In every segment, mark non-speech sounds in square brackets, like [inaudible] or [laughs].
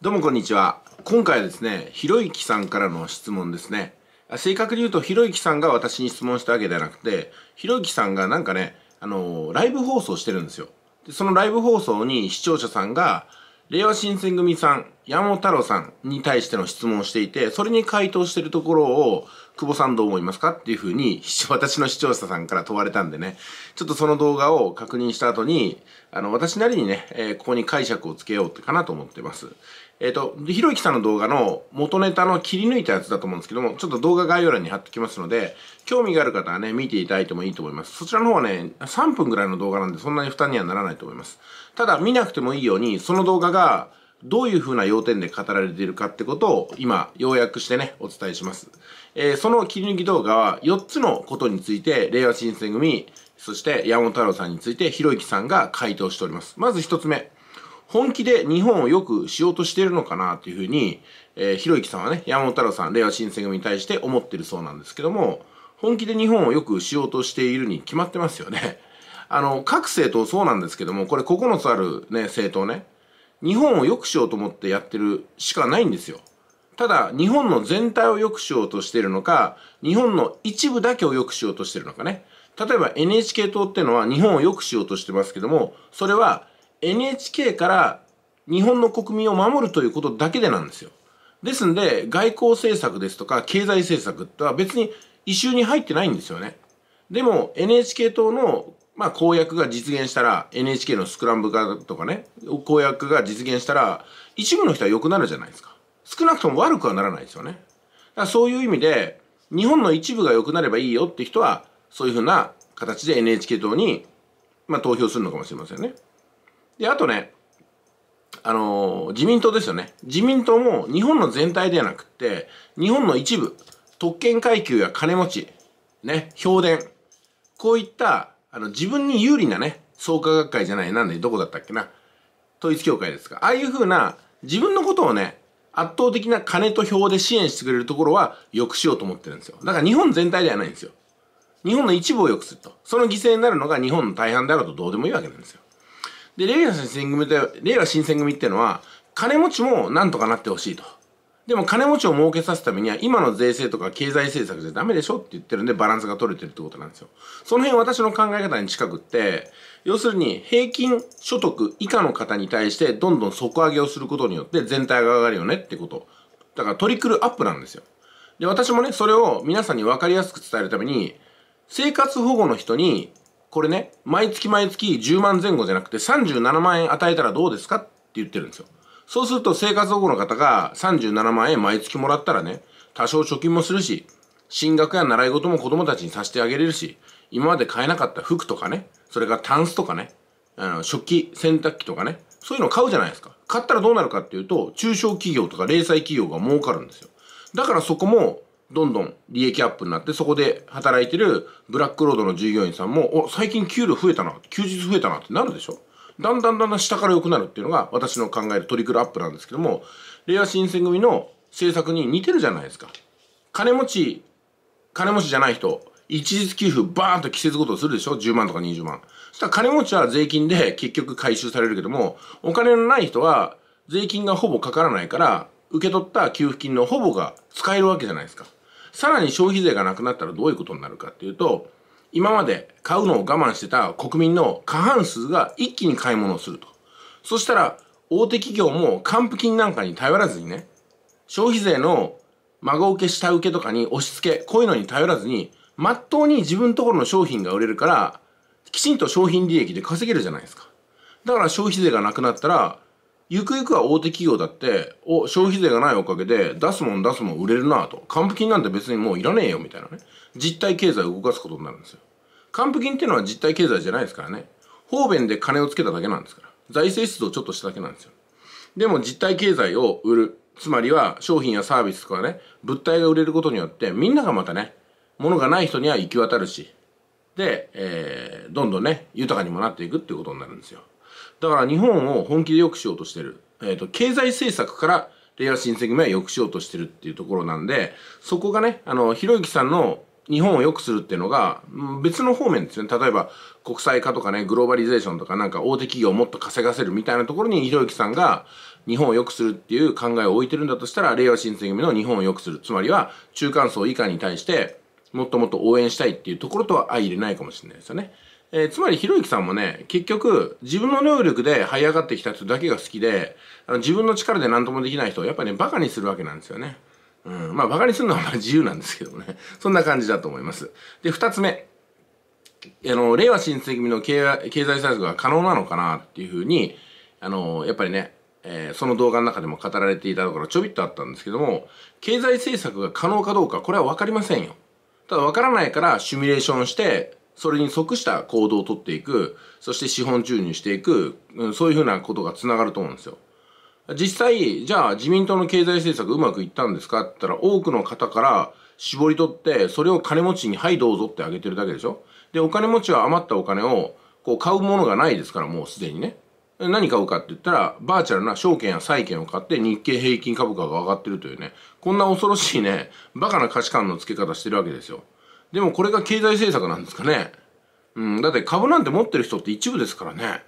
どうもこんにちは。今回はですね、ひろゆきさんからの質問ですね。正確に言うと、ひろゆきさんが私に質問したわけではなくて、ひろゆきさんがなんかね、あのー、ライブ放送してるんですよ。で、そのライブ放送に視聴者さんが、令和新選組さん、山本太郎さんに対しての質問をしていて、それに回答してるところを、久保さんどう思いますかっていうふうに、[laughs] 私の視聴者さんから問われたんでね、ちょっとその動画を確認した後に、あの、私なりにね、えー、ここに解釈をつけようってかなと思ってます。えっ、ー、と、ひろゆきさんの動画の元ネタの切り抜いたやつだと思うんですけども、ちょっと動画概要欄に貼ってきますので、興味がある方はね、見ていただいてもいいと思います。そちらの方はね、3分ぐらいの動画なんでそんなに負担にはならないと思います。ただ、見なくてもいいように、その動画が、どういうふうな要点で語られているかってことを今、要約してね、お伝えします。えー、その切り抜き動画は4つのことについて、令和新選組、そして山本太郎さんについて、ひろゆきさんが回答しております。まず1つ目。本気で日本を良くしようとしているのかなというふうに、えー、ひろゆきさんはね、山本太郎さん、令和新選組に対して思ってるそうなんですけども、本気で日本を良くしようとしているに決まってますよね。あの、各政党そうなんですけども、これ9つあるね、政党ね、日本を良くしようと思ってやってるしかないんですよ。ただ、日本の全体を良くしようとしてるのか、日本の一部だけを良くしようとしてるのかね。例えば NHK 党ってのは日本を良くしようとしてますけども、それは NHK から日本の国民を守るということだけでなんですよ。ですんで、外交政策ですとか経済政策とは別に異臭に入ってないんですよね。でも NHK 党のまあ、公約が実現したら、NHK のスクランブ化とかね、公約が実現したら、一部の人は良くなるじゃないですか。少なくとも悪くはならないですよね。だからそういう意味で、日本の一部が良くなればいいよって人は、そういうふうな形で NHK 党に、まあ、投票するのかもしれませんね。で、あとね、あのー、自民党ですよね。自民党も日本の全体ではなくって、日本の一部、特権階級や金持ち、ね、評伝、こういったあの、自分に有利なね、創価学会じゃない、なんで、どこだったっけな。統一協会ですか。ああいうふうな、自分のことをね、圧倒的な金と票で支援してくれるところは、良くしようと思ってるんですよ。だから日本全体ではないんですよ。日本の一部を良くすると。その犠牲になるのが日本の大半であるとどうでもいいわけなんですよ。で、令和新選組って、令和新選組っていうのは、金持ちもなんとかなってほしいと。でも金持ちを儲けさせるためには今の税制とか経済政策じゃダメでしょって言ってるんでバランスが取れてるってことなんですよ。その辺私の考え方に近くって、要するに平均所得以下の方に対してどんどん底上げをすることによって全体が上がるよねってこと。だからトリクルアップなんですよ。で、私もね、それを皆さんに分かりやすく伝えるために、生活保護の人に、これね、毎月毎月10万前後じゃなくて37万円与えたらどうですかって言ってるんですよ。そうすると生活保護の方が37万円毎月もらったらね、多少貯金もするし、進学や習い事も子供たちにさせてあげれるし、今まで買えなかった服とかね、それからタンスとかね、あの、食器、洗濯機とかね、そういうの買うじゃないですか。買ったらどうなるかっていうと、中小企業とか零細企業が儲かるんですよ。だからそこも、どんどん利益アップになって、そこで働いてるブラックロードの従業員さんも、お、最近給料増えたな、休日増えたなってなるでしょだんだんだんだん下から良くなるっていうのが私の考えるトリクルアップなんですけども、レア新選組の政策に似てるじゃないですか。金持ち、金持ちじゃない人、一律給付バーンと季節ごとするでしょ ?10 万とか20万。そしたら金持ちは税金で結局回収されるけども、お金のない人は税金がほぼかからないから、受け取った給付金のほぼが使えるわけじゃないですか。さらに消費税がなくなったらどういうことになるかっていうと、今まで買うのを我慢してた国民の過半数が一気に買い物をすると。そしたら、大手企業も還付金なんかに頼らずにね、消費税の孫受け下請けとかに押し付け、こういうのに頼らずに、まっとうに自分ところの商品が売れるから、きちんと商品利益で稼げるじゃないですか。だから消費税がなくなったら、ゆくゆくは大手企業だって、お、消費税がないおかげで、出すもん出すもん売れるなと。還付金なんて別にもういらねえよ、みたいなね。実体経済を動かすことになるんですよ。還付金っていうのは実体経済じゃないですからね。方便で金をつけただけなんですから。財政出動ちょっとしただけなんですよ。でも実体経済を売る。つまりは商品やサービスとかね、物体が売れることによって、みんながまたね、物がない人には行き渡るし、で、えー、どんどんね、豊かにもなっていくっていうことになるんですよ。だから日本を本気で良くしようとしてる。えっ、ー、と、経済政策から、令和新選組は良くしようとしてるっていうところなんで、そこがね、あの、ひろゆきさんの日本を良くするっていうのが、別の方面ですね。例えば、国際化とかね、グローバリゼーションとかなんか大手企業をもっと稼がせるみたいなところに、ひろゆきさんが日本を良くするっていう考えを置いてるんだとしたら、令和新選組の日本を良くする。つまりは、中間層以下に対して、もっともっと応援したいっていうところとは相入れないかもしれないですよね。えー、つまりひろゆきさんもね、結局、自分の能力で這い上がってきた人だけが好きで、あの自分の力で何ともできない人をやっぱりね、馬鹿にするわけなんですよね。うん、まあ、バカにするのはまあ自由なんですけどね。[laughs] そんな感じだと思います。で、二つ目。あの、令和新選組の経済対策が可能なのかなっていうふうに、あの、やっぱりね、えー、その動画の中でも語られていたところちょびっとあったんですけども、経済政策が可能かどうか、これは分かりませんよ。ただ分からないからシミュレーションして、それに即した行動をとっていく、そして資本注入していく、うん、そういうふうなことがつながると思うんですよ。実際、じゃあ自民党の経済政策うまくいったんですかって言ったら多くの方から絞り取って、それを金持ちにはいどうぞってあげてるだけでしょで、お金持ちは余ったお金をこう買うものがないですからもうすでにね。何買うかって言ったら、バーチャルな証券や債券を買って日経平均株価が上がってるというね、こんな恐ろしいね、バカな価値観の付け方してるわけですよ。でもこれが経済政策なんですかね。うん、だって株なんて持ってる人って一部ですからね。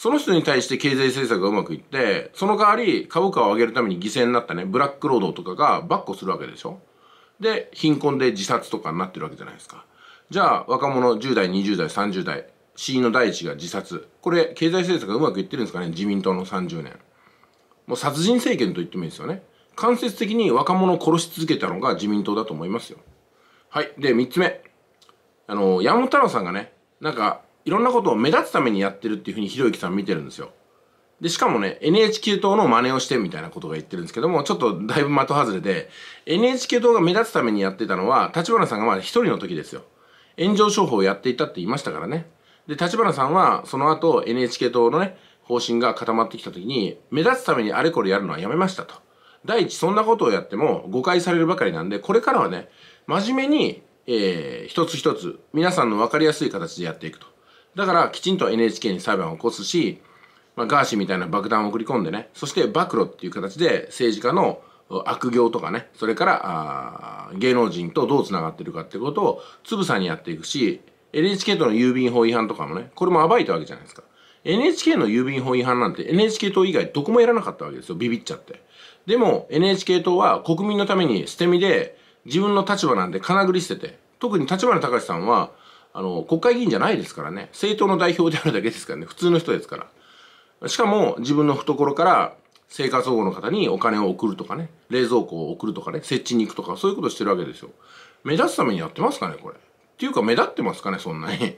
その人に対して経済政策がうまくいって、その代わり株価を上げるために犠牲になったね、ブラック労働とかが跋扈するわけでしょで、貧困で自殺とかになってるわけじゃないですか。じゃあ、若者10代、20代、30代、死因の第一が自殺。これ、経済政策がうまくいってるんですかね自民党の30年。もう殺人政権と言ってもいいですよね。間接的に若者を殺し続けたのが自民党だと思いますよ。はい。で、3つ目。あの、山本太郎さんがね、なんか、いろんなことを目立つためにやってるっていうふうにひろゆきさん見てるんですよ。で、しかもね、NHK 党の真似をしてみたいなことが言ってるんですけども、ちょっとだいぶ的外れで、NHK 党が目立つためにやってたのは、立花さんがまだ一人の時ですよ。炎上商法をやっていたって言いましたからね。で、立花さんは、その後 NHK 党のね、方針が固まってきた時に、目立つためにあれこれやるのはやめましたと。第一、そんなことをやっても誤解されるばかりなんで、これからはね、真面目に、えー、一つ一つ、皆さんの分かりやすい形でやっていくと。だからきちんと NHK に裁判を起こすし、まあ、ガーシーみたいな爆弾を送り込んでねそして暴露っていう形で政治家の悪行とかねそれから芸能人とどう繋がってるかってことをつぶさにやっていくし NHK との郵便法違反とかもねこれも暴いたわけじゃないですか NHK の郵便法違反なんて NHK 党以外どこもやらなかったわけですよビビっちゃってでも NHK 党は国民のために捨て身で自分の立場なんてかなぐり捨てて特に立花隆さんはあの、国会議員じゃないですからね。政党の代表であるだけですからね。普通の人ですから。しかも、自分の懐から生活保護の方にお金を送るとかね。冷蔵庫を送るとかね。設置に行くとか、そういうことしてるわけですよ。目立つためにやってますかね、これ。っていうか、目立ってますかね、そんなに。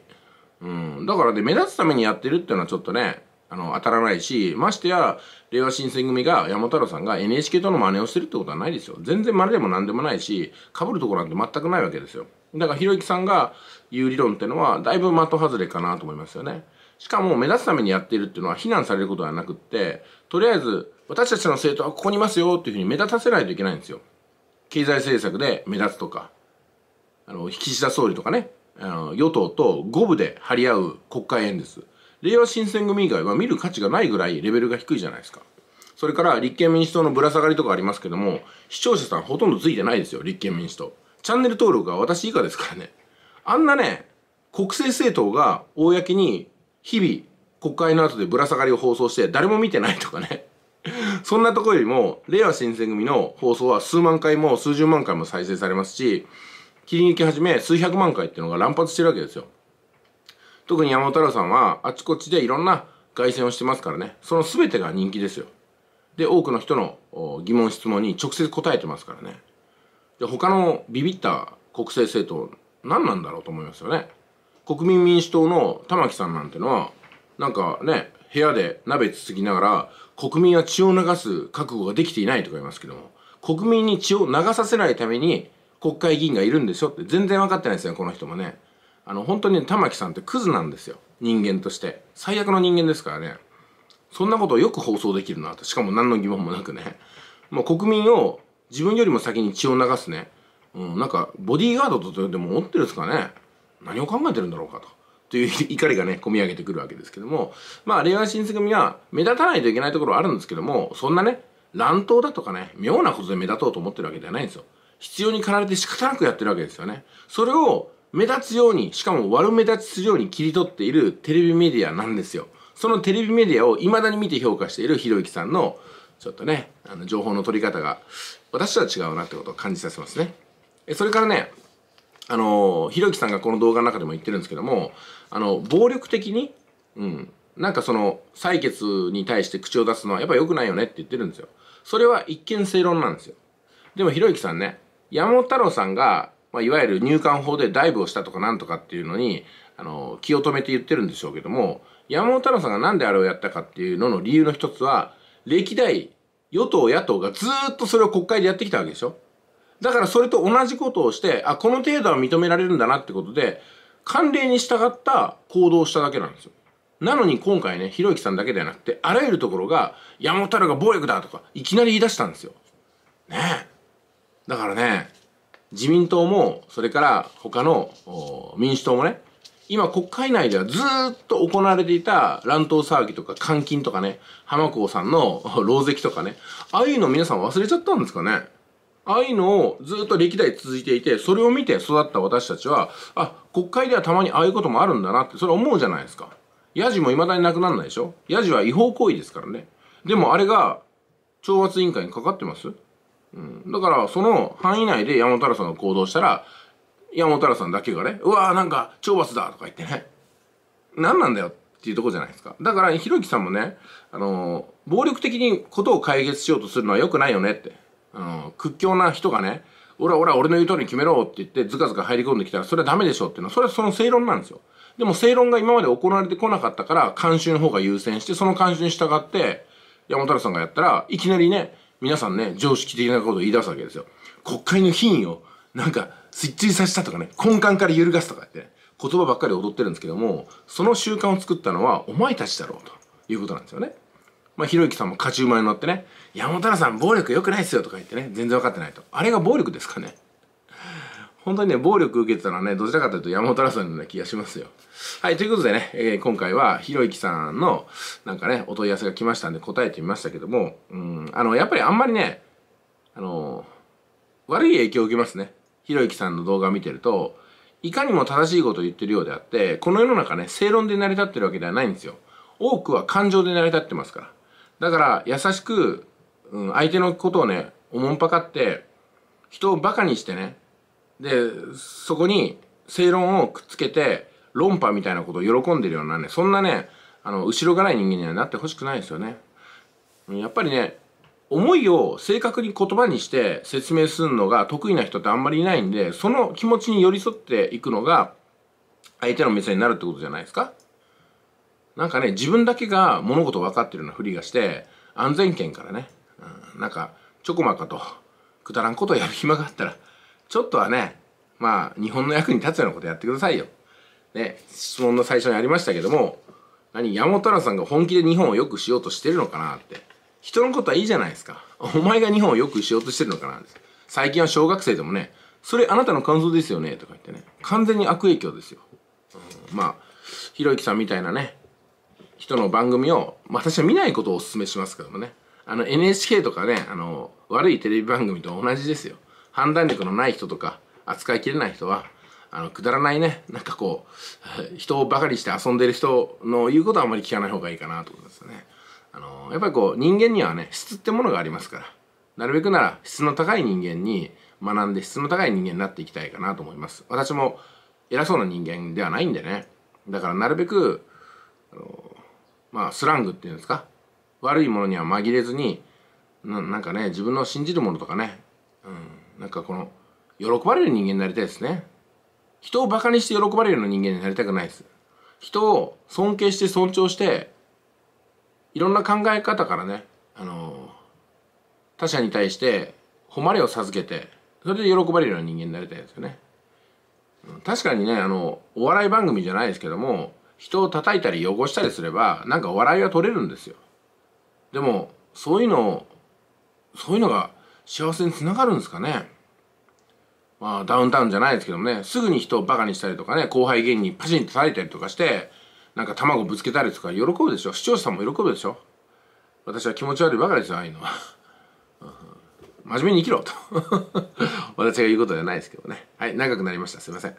うん。だからね、目立つためにやってるっていうのはちょっとね、あの、当たらないし、ましてや、令和新選組が、山太郎さんが NHK との真似をしてるってことはないですよ。全然真似でも何でもないし、被るところなんて全くないわけですよ。だからひろゆきさんが言う理論ってのはだいぶ的外れかなと思いますよね。しかも目立つためにやっているっていうのは非難されることではなくってとりあえず私たちの政党はここにいますよっていうふうに目立たせないといけないんですよ。経済政策で目立つとかあの岸田総理とかねあの与党と五部で張り合う国会演説令和新選組以外は見る価値がないぐらいレベルが低いじゃないですか。それから立憲民主党のぶら下がりとかありますけども視聴者さんほとんどついてないですよ立憲民主党。チャンネル登録が私以下ですからね。あんなね、国政政党が公に日々国会の後でぶら下がりを放送して誰も見てないとかね。[laughs] そんなとこよりも、令和新選組の放送は数万回も数十万回も再生されますし、切り抜き始め数百万回っていうのが乱発してるわけですよ。特に山本太郎さんはあちこちでいろんな凱旋をしてますからね。その全てが人気ですよ。で、多くの人の疑問質問に直接答えてますからね。で他のビビった国政政党何なんだろうと思いますよね国民民主党の玉木さんなんてのはなんかね部屋で鍋つつきながら国民は血を流す覚悟ができていないとか言いますけども国民に血を流させないために国会議員がいるんですよって全然分かってないですよこの人もねあの本当に玉木さんってクズなんですよ人間として最悪の人間ですからねそんなことをよく放送できるなとしかも何の疑問もなくねもう国民を自分よりも先に血を流すね、うん、なんかボディーガードとでも持ってるんですかね何を考えてるんだろうかと。という [laughs] 怒りがね、込み上げてくるわけですけども、まあ、恋愛新選組は目立たないといけないところはあるんですけども、そんなね、乱闘だとかね、妙なことで目立とうと思ってるわけではないんですよ。必要に駆られて仕方なくやってるわけですよね。それを目立つように、しかも悪目立ちするように切り取っているテレビメディアなんですよ。そのテレビメディアを未だに見て評価しているひろゆきさんのちょっとねあの情報の取り方が私とは違うなってことを感じさせますねえそれからねあのひろゆきさんがこの動画の中でも言ってるんですけどもあの暴力的にうんなんかその採決に対して口を出すのはやっぱ良くないよねって言ってるんですよそれは一見正論なんですよでもひろゆきさんね山本太郎さんが、まあ、いわゆる入管法でダイブをしたとかなんとかっていうのにあの気を止めて言ってるんでしょうけども山本太郎さんが何であれをやったかっていうのの理由の一つは歴代与党野党がずっとそれを国会でやってきたわけでしょだからそれと同じことをしてあこの程度は認められるんだなってことで慣例に従った行動をしただけなんですよなのに今回ねひろゆきさんだけではなくてあらゆるところが山本太郎が暴力だとかいきなり言い出したんですよねえだからね自民党もそれから他の民主党もね今国会内ではずっと行われていた乱闘騒ぎとか監禁とかね、浜子さんの牢石とかね、ああいうの皆さん忘れちゃったんですかねああいうのをずっと歴代続いていて、それを見て育った私たちは、あ、国会ではたまにああいうこともあるんだなって、それ思うじゃないですか。ヤジも未だになくならないでしょヤジは違法行為ですからね。でもあれが、懲罰委員会にかかってますうん。だから、その範囲内で山本太郎さんが行動したら、山本さんだけがね「うわーなんか懲罰だ」とか言ってね何なんだよっていうとこじゃないですかだからひろゆきさんもねあのー、暴力的にことを解決しようとするのは良くないよねってあのー、屈強な人がね「おらおら俺の言う通りに決めろ」って言ってずかずか入り込んできたらそれはダメでしょっていうのはそれはその正論なんですよでも正論が今まで行われてこなかったから慣習の方が優先してその慣習に従って山本さんがやったらいきなりね皆さんね常識的なことを言い出すわけですよ国会の品位をなんかスイッチリさせたとかね、根幹から揺るがすとかって、ね、言葉ばっかり踊ってるんですけども、その習慣を作ったのはお前たちだろうということなんですよね。まあ、ひろゆきさんも勝ち馬に乗ってね、山本さん暴力良くないっすよとか言ってね、全然分かってないと。あれが暴力ですかね。本当にね、暴力受けてたのはね、どちらかというと山本さんのような気がしますよ。はい、ということでね、えー、今回はひろゆきさんのなんかね、お問い合わせが来ましたんで答えてみましたけども、うん、あの、やっぱりあんまりね、あの悪い影響を受けますね。ひろゆきさんの動画を見てると、いかにも正しいことを言ってるようであって、この世の中ね、正論で成り立ってるわけではないんですよ。多くは感情で成り立ってますから。だから、優しく、うん、相手のことをね、おもんぱかって、人をバカにしてね、で、そこに正論をくっつけて、論破みたいなことを喜んでるようなね、そんなね、あの、後ろがない人間にはなってほしくないですよね。やっぱりね、思いを正確に言葉にして説明するのが得意な人ってあんまりいないんで、その気持ちに寄り添っていくのが、相手の目線になるってことじゃないですかなんかね、自分だけが物事分かってるようなふりがして、安全圏からね、うん、なんか、ちょこまかと、くだらんことをやる暇があったら、ちょっとはね、まあ、日本の役に立つようなことやってくださいよ。ね、質問の最初にありましたけども、何、山本太郎さんが本気で日本を良くしようとしてるのかなって。人のことはいいじゃないですか。お前が日本を良くしようとしてるのかな最近は小学生でもね、それあなたの感想ですよねとか言ってね、完全に悪影響ですよ。うん、まあ、ひろゆきさんみたいなね、人の番組を、まあ、私は見ないことをお勧めしますけどもね、あの NHK とかね、あの、悪いテレビ番組と同じですよ。判断力のない人とか、扱いきれない人は、あの、くだらないね、なんかこう、人をばかりして遊んでる人の言うことはあまり聞かない方がいいかなと思いますね。あのやっぱりこう人間にはね質ってものがありますからなるべくなら質の高い人間に学んで質の高い人間になっていきたいかなと思います私も偉そうな人間ではないんでねだからなるべくあのまあスラングっていうんですか悪いものには紛れずになんかね自分の信じるものとかね、うん、なんかこの喜ばれる人間になりたいですね人をバカにして喜ばれるような人間になりたくないです人を尊敬して尊重していろんな考え方からね、あの他者に対して誉れを授けてそれで喜ばれるような人間になりたいですよね。確かにねあのお笑い番組じゃないですけども人を叩いたり汚したりすればなんか笑いは取れるんですよ。でもそういうのそういうのが幸せにつながるんですかね。まあダウンタウンじゃないですけどもねすぐに人をバカにしたりとかね後輩芸人にパチンと叩いたりとかしてなんか卵ぶつけたりとか喜ぶでしょ視聴者さんも喜ぶでしょ私は気持ち悪いばかりじゃないの [laughs] 真面目に生きろと [laughs] 私が言うことじゃないですけどねはい長くなりましたすいません